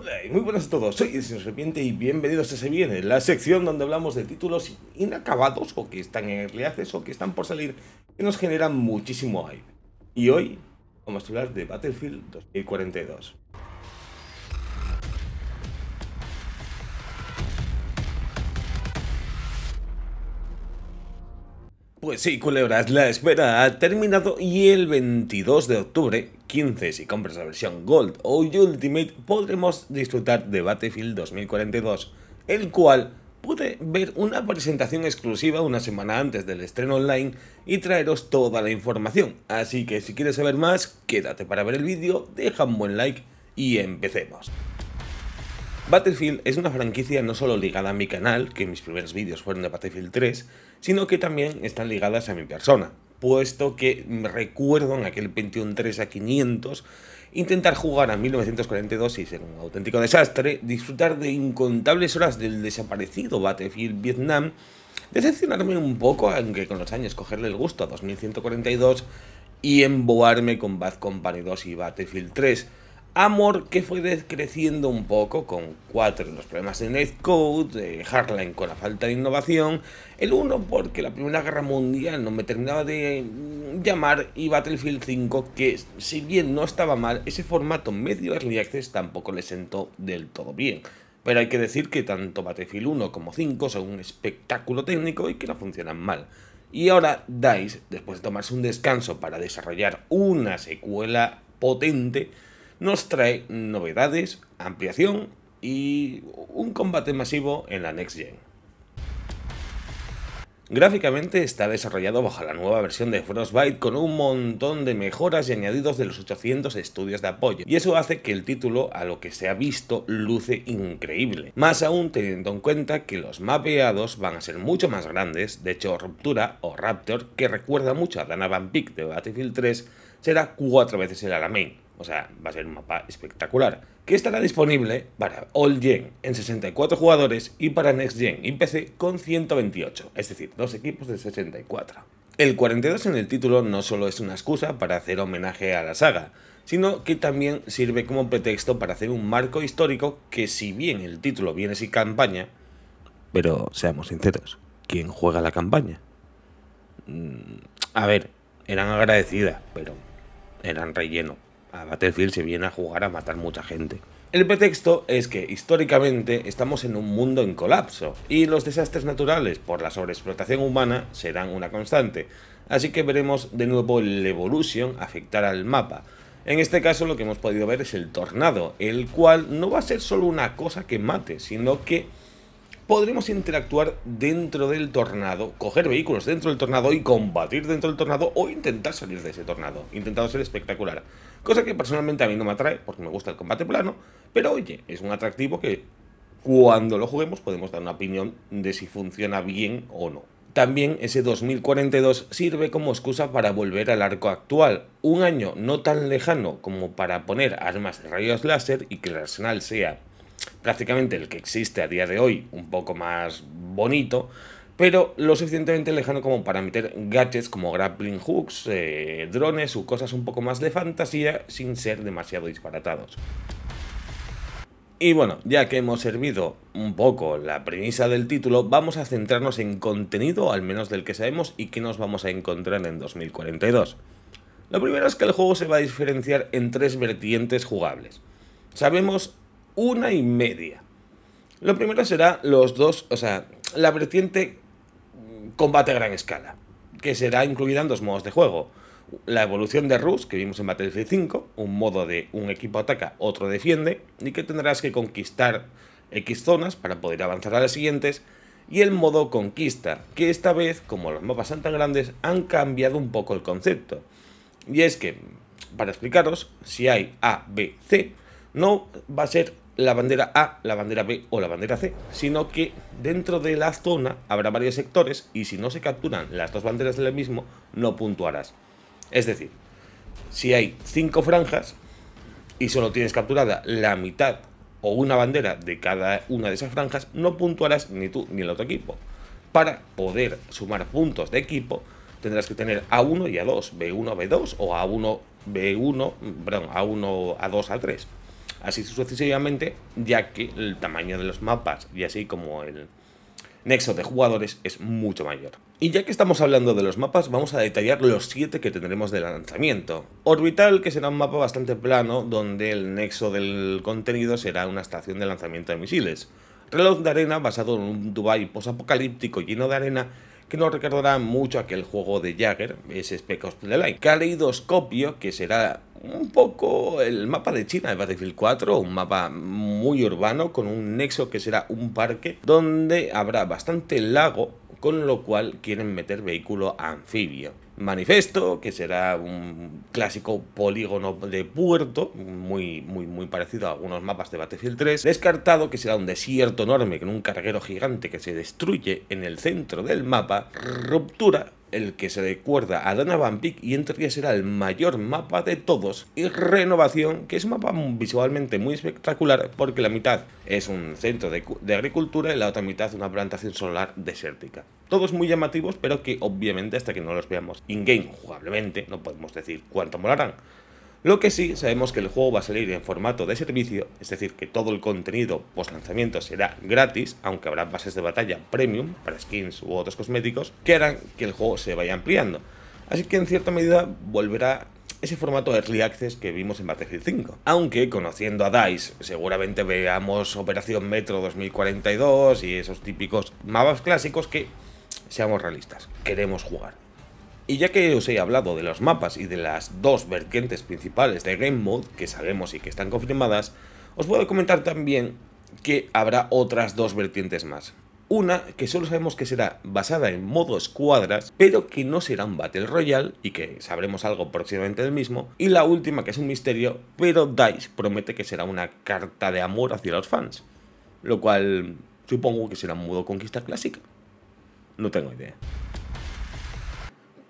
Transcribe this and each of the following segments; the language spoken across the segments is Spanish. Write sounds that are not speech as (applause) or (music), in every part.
Hola y muy buenas a todos, soy el señor Serpiente y bienvenidos a ese Viene, la sección donde hablamos de títulos inacabados o que están en early access o que están por salir que nos generan muchísimo hype. Y hoy vamos a hablar de Battlefield 2042. Pues sí, culebras, la espera ha terminado y el 22 de octubre, 15 si compras la versión Gold o Ultimate podremos disfrutar de Battlefield 2042, el cual pude ver una presentación exclusiva una semana antes del estreno online y traeros toda la información, así que si quieres saber más, quédate para ver el vídeo, deja un buen like y empecemos. Battlefield es una franquicia no solo ligada a mi canal, que mis primeros vídeos fueron de Battlefield 3, sino que también están ligadas a mi persona puesto que mm, recuerdo en aquel 21-3 a 500 intentar jugar a 1942 y ser un auténtico desastre, disfrutar de incontables horas del desaparecido Battlefield Vietnam, decepcionarme un poco, aunque con los años cogerle el gusto a 2142 y emboarme con Bad Company 2 y Battlefield 3. Amor que fue descreciendo un poco con 4 los problemas en Netcode, de eh, Harlan con la falta de innovación, el 1 porque la Primera Guerra Mundial no me terminaba de mm, llamar y Battlefield 5 que si bien no estaba mal, ese formato medio early access tampoco le sentó del todo bien. Pero hay que decir que tanto Battlefield 1 como 5 son un espectáculo técnico y que no funcionan mal. Y ahora DICE, después de tomarse un descanso para desarrollar una secuela potente, nos trae novedades, ampliación y un combate masivo en la Next Gen. Gráficamente está desarrollado bajo la nueva versión de Frostbite con un montón de mejoras y añadidos de los 800 estudios de apoyo, y eso hace que el título, a lo que se ha visto, luce increíble. Más aún teniendo en cuenta que los mapeados van a ser mucho más grandes, de hecho Ruptura o Raptor, que recuerda mucho a Dana Van de Battlefield 3, será cuatro veces el Alamein o sea, va a ser un mapa espectacular, que estará disponible para All Gen en 64 jugadores y para Next Gen y PC con 128, es decir, dos equipos de 64. El 42 en el título no solo es una excusa para hacer homenaje a la saga, sino que también sirve como pretexto para hacer un marco histórico que si bien el título viene sin campaña, pero seamos sinceros, ¿quién juega la campaña? Mm, a ver, eran agradecidas, pero eran relleno a Battlefield se viene a jugar a matar mucha gente. El pretexto es que históricamente estamos en un mundo en colapso y los desastres naturales por la sobreexplotación humana serán una constante, así que veremos de nuevo el Evolution afectar al mapa. En este caso lo que hemos podido ver es el tornado, el cual no va a ser solo una cosa que mate, sino que podremos interactuar dentro del tornado, coger vehículos dentro del tornado y combatir dentro del tornado o intentar salir de ese tornado, intentando ser espectacular. Cosa que personalmente a mí no me atrae porque me gusta el combate plano, pero oye, es un atractivo que cuando lo juguemos podemos dar una opinión de si funciona bien o no. También ese 2042 sirve como excusa para volver al arco actual, un año no tan lejano como para poner armas de rayos láser y que el arsenal sea prácticamente el que existe a día de hoy, un poco más bonito, pero lo suficientemente lejano como para meter gadgets como grappling hooks, eh, drones o cosas un poco más de fantasía sin ser demasiado disparatados. Y bueno, ya que hemos servido un poco la premisa del título, vamos a centrarnos en contenido, al menos del que sabemos, y que nos vamos a encontrar en 2042. Lo primero es que el juego se va a diferenciar en tres vertientes jugables. Sabemos una y media. Lo primero será los dos, o sea, la vertiente combate a gran escala, que será incluida en dos modos de juego. La evolución de Rus, que vimos en Battlefield 5, un modo de un equipo ataca, otro defiende, y que tendrás que conquistar X zonas para poder avanzar a las siguientes, y el modo conquista, que esta vez, como los mapas son tan grandes, han cambiado un poco el concepto. Y es que, para explicaros, si hay A, B, C, no va a ser la bandera A, la bandera B o la bandera C, sino que dentro de la zona habrá varios sectores y si no se capturan las dos banderas del mismo, no puntuarás. Es decir, si hay cinco franjas y solo tienes capturada la mitad o una bandera de cada una de esas franjas, no puntuarás ni tú ni el otro equipo. Para poder sumar puntos de equipo, tendrás que tener A1 y A2, B1, B2 o A1, B1, perdón, A1, A2, A3 así sucesivamente, ya que el tamaño de los mapas y así como el nexo de jugadores es mucho mayor. Y ya que estamos hablando de los mapas, vamos a detallar los 7 que tendremos del lanzamiento. Orbital, que será un mapa bastante plano, donde el nexo del contenido será una estación de lanzamiento de misiles. Reloj de arena, basado en un Dubai posapocalíptico lleno de arena, que nos recordará mucho aquel juego de Jagger, ese Spec Ops The Line. Caleidoscopio, que será un poco el mapa de China de Battlefield 4, un mapa muy urbano con un nexo que será un parque donde habrá bastante lago, con lo cual quieren meter vehículo anfibio. Manifesto, que será un clásico polígono de puerto, muy, muy, muy parecido a algunos mapas de Battlefield 3. Descartado, que será un desierto enorme con un carguero gigante que se destruye en el centro del mapa. Ruptura, el que se recuerda a Donovan Peak y entre que será el mayor mapa de todos. Y Renovación, que es un mapa visualmente muy espectacular porque la mitad es un centro de, de agricultura y la otra mitad una plantación solar desértica. Todos muy llamativos, pero que obviamente hasta que no los veamos in-game jugablemente no podemos decir cuánto molarán. Lo que sí, sabemos que el juego va a salir en formato de servicio, es decir, que todo el contenido post lanzamiento será gratis, aunque habrá bases de batalla premium para skins u otros cosméticos que harán que el juego se vaya ampliando. Así que en cierta medida volverá ese formato de Early Access que vimos en Battlefield 5. Aunque conociendo a DICE, seguramente veamos Operación Metro 2042 y esos típicos mapas clásicos que, seamos realistas, queremos jugar. Y ya que os he hablado de los mapas y de las dos vertientes principales de Game Mode, que sabemos y que están confirmadas, os puedo comentar también que habrá otras dos vertientes más. Una que solo sabemos que será basada en modo escuadras, pero que no será un Battle Royale y que sabremos algo próximamente del mismo. Y la última que es un misterio, pero DICE promete que será una carta de amor hacia los fans. Lo cual supongo que será un modo conquista clásica. No tengo idea.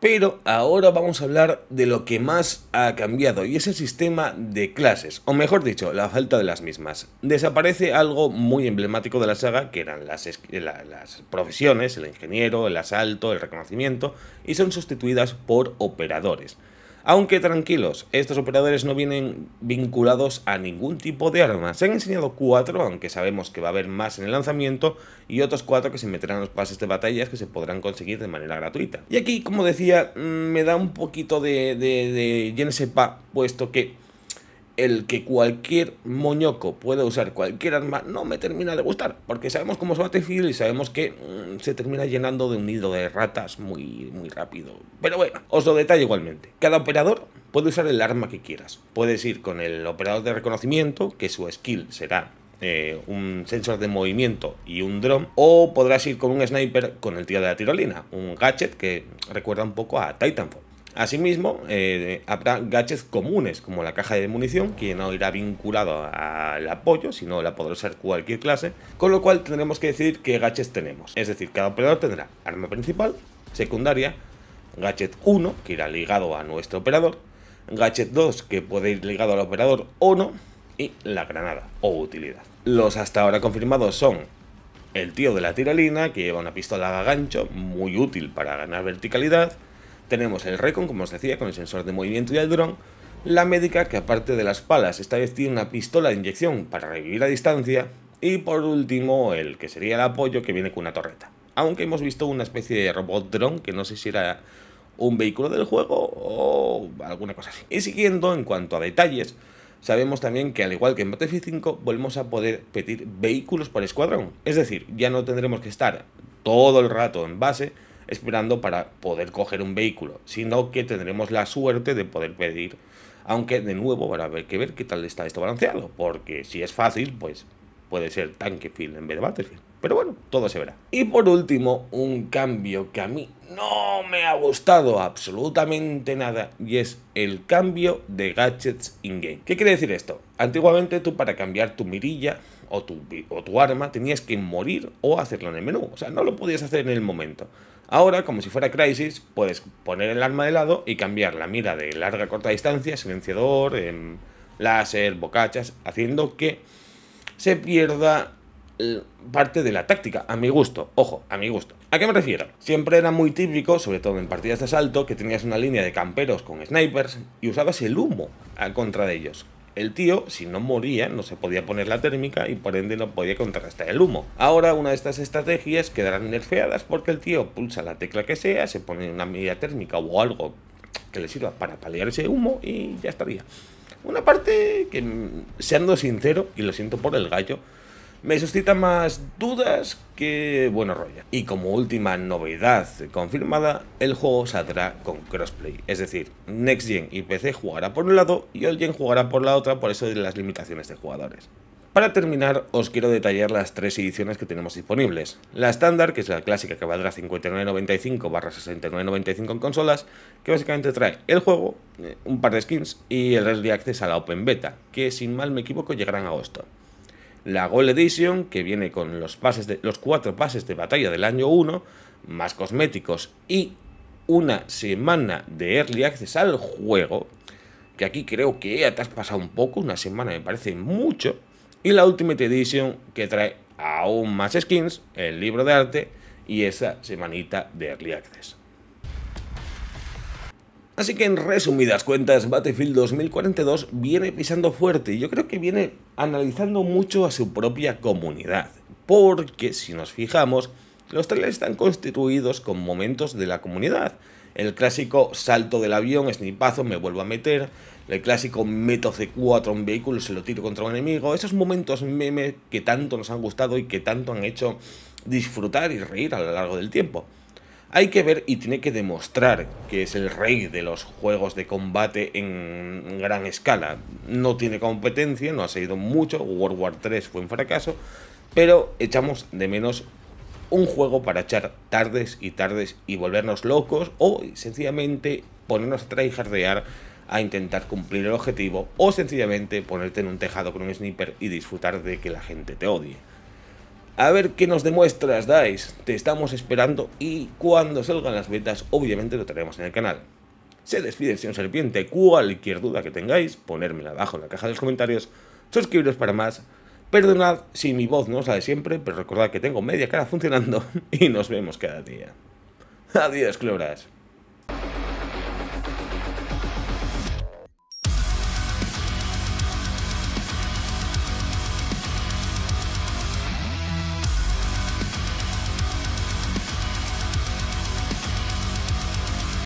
Pero ahora vamos a hablar de lo que más ha cambiado y es el sistema de clases, o mejor dicho, la falta de las mismas. Desaparece algo muy emblemático de la saga, que eran las, eh, las profesiones, el ingeniero, el asalto, el reconocimiento, y son sustituidas por operadores. Aunque tranquilos, estos operadores no vienen vinculados a ningún tipo de arma. Se han enseñado cuatro, aunque sabemos que va a haber más en el lanzamiento, y otros cuatro que se meterán en los pases de batallas que se podrán conseguir de manera gratuita. Y aquí, como decía, mm, me da un poquito de, de, de puesto que el que cualquier moñoco puede usar cualquier arma no me termina de gustar, porque sabemos cómo es Battlefield y sabemos que mm, se termina llenando de un nido de ratas muy, muy rápido. Pero bueno, os lo detalle igualmente. Cada operador puede usar el arma que quieras. Puedes ir con el operador de reconocimiento, que su skill será eh, un sensor de movimiento y un dron. o podrás ir con un sniper con el tío de la tirolina, un gadget que recuerda un poco a Titanfall. Asimismo, eh, habrá gadgets comunes como la caja de munición, que no irá vinculado al apoyo, sino la podrá ser cualquier clase, con lo cual tendremos que decidir qué gadgets tenemos. Es decir, cada operador tendrá arma principal, secundaria, gadget 1, que irá ligado a nuestro operador, gadget 2, que puede ir ligado al operador o no, y la granada o utilidad. Los hasta ahora confirmados son el tío de la tiralina, que lleva una pistola a gancho, muy útil para ganar verticalidad, tenemos el Recon, como os decía, con el sensor de movimiento y el dron. La médica, que aparte de las palas, esta vez tiene una pistola de inyección para revivir a distancia. Y por último, el que sería el apoyo, que viene con una torreta. Aunque hemos visto una especie de robot dron, que no sé si era un vehículo del juego o alguna cosa así. Y siguiendo, en cuanto a detalles, sabemos también que al igual que en Battlefield 5, volvemos a poder pedir vehículos por escuadrón. Es decir, ya no tendremos que estar todo el rato en base, esperando para poder coger un vehículo, sino que tendremos la suerte de poder pedir, aunque de nuevo para ver que ver qué tal está esto balanceado, porque si es fácil, pues puede ser tanque tanquefield en vez de Battlefield. Pero bueno, todo se verá. Y por último, un cambio que a mí no me ha gustado absolutamente nada y es el cambio de gadgets in-game. ¿Qué quiere decir esto? Antiguamente tú para cambiar tu mirilla o tu, o tu arma tenías que morir o hacerlo en el menú. O sea, no lo podías hacer en el momento. Ahora, como si fuera Crisis, puedes poner el arma de lado y cambiar la mira de larga a corta distancia, silenciador, em, láser, bocachas, haciendo que se pierda eh, parte de la táctica, a mi gusto, ojo, a mi gusto. ¿A qué me refiero? Siempre era muy típico, sobre todo en partidas de asalto, que tenías una línea de camperos con snipers y usabas el humo a contra de ellos. El tío, si no moría, no se podía poner la térmica y por ende no podía contrarrestar el humo. Ahora una de estas estrategias quedarán nerfeadas porque el tío pulsa la tecla que sea, se pone una medida térmica o algo que le sirva para paliar ese humo y ya estaría. Una parte que, siendo sincero, y lo siento por el gallo, me suscita más dudas que bueno rollo. Y como última novedad confirmada, el juego saldrá con crossplay, es decir, Next Gen y PC jugará por un lado y Old Gen jugará por la otra, por eso de las limitaciones de jugadores. Para terminar, os quiero detallar las tres ediciones que tenemos disponibles. La estándar, que es la clásica que valdrá 59.95 barra 69.95 en consolas, que básicamente trae el juego, eh, un par de skins y el Early Access a la Open Beta, que sin mal me equivoco llegarán a agosto la Gold Edition, que viene con los, pases de, los cuatro pases de batalla del año 1, más cosméticos y una semana de Early Access al juego, que aquí creo que ya te has pasado un poco, una semana me parece mucho, y la Ultimate Edition, que trae aún más skins, el libro de arte y esa semanita de Early Access. Así que en resumidas cuentas, Battlefield 2042 viene pisando fuerte y yo creo que viene analizando mucho a su propia comunidad, porque si nos fijamos, los trailers están constituidos con momentos de la comunidad. El clásico salto del avión, snipazo, me vuelvo a meter. El clásico meto C4 en un vehículo, se lo tiro contra un enemigo. Esos momentos meme que tanto nos han gustado y que tanto han hecho disfrutar y reír a lo largo del tiempo. Hay que ver y tiene que demostrar que es el rey de los juegos de combate en gran escala. No tiene competencia, no ha salido mucho, World War 3 fue un fracaso, pero echamos de menos un juego para echar tardes y tardes y volvernos locos o sencillamente ponernos a tryhardear a intentar cumplir el objetivo o sencillamente ponerte en un tejado con un sniper y disfrutar de que la gente te odie. A ver qué nos demuestras, Dice. Te estamos esperando y cuando salgan las betas, obviamente lo tenemos en el canal. Se despide el señor Serpiente. Cualquier duda que tengáis, ponérmela abajo en la caja de los comentarios. Suscribiros para más. Perdonad si mi voz no es de siempre, pero recordad que tengo media cara funcionando (laughs) y nos vemos cada día. Adiós, cloras.